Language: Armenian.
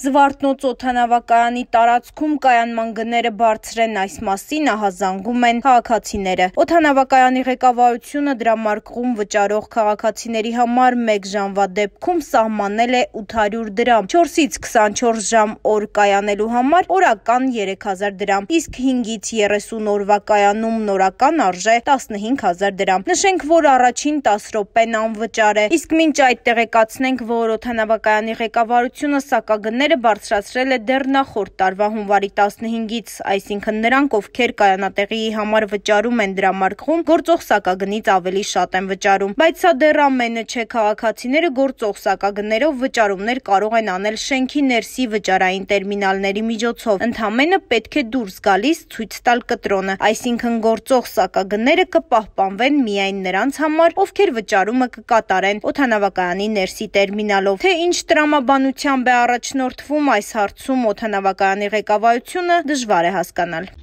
Զվարթնոց օթանավակայանի տարածքում կայանման գները բարձրեն այս մասին ահազանգում են քաղաքացիները։ Օթանավակայանի ղեկավարությունը դրա մարկղում վճարող քաղաքացիների համար 1 ժամվա դեպքում սահմանել է 800 դրամ, 4-ից 24 ժամ օր կայանելու համար օրական 3000 դրամ, իսկ 5-ից 30 օրվա կայանում նորական արժե 15000 դրամ։ Նշենք, որ առաջին 10 րոպեն անվճար է, իսկ մինչ այդ տեղեկացնենք, որ օթանավակայանի ղեկավարությունը սակագն Գումարները բարձրացրել է դեռ նախորդ տարվա հունվարի 15-ից, այսինքն նրանք, ովքեր կայանատեղի համար վճարում են դրամարկղում, գործող սակագնից ավելի շատ են վճարում։ Բայց սա դեռ ամենը չէ, քաղաքացիները գործող սակագներով վճարումներ կարող են անել շենքի ներսի վճարային տերմինալների միջոցով։ Ընդամենը պետք է դուրս գալիս ցույց տալ կտրոնը, այսինքն գործող սակագները կպահպանվեն միայն նրանց համար, ովքեր վճարումը կկատարեն օթանավակայանի ներսի տերմինալով։ Թե ինչ տրամաբանությամբ է առաջնորդ հաղորդվում այս հարցում օթանավակայանի ղեկավարությունը դժվար է հասկանալ։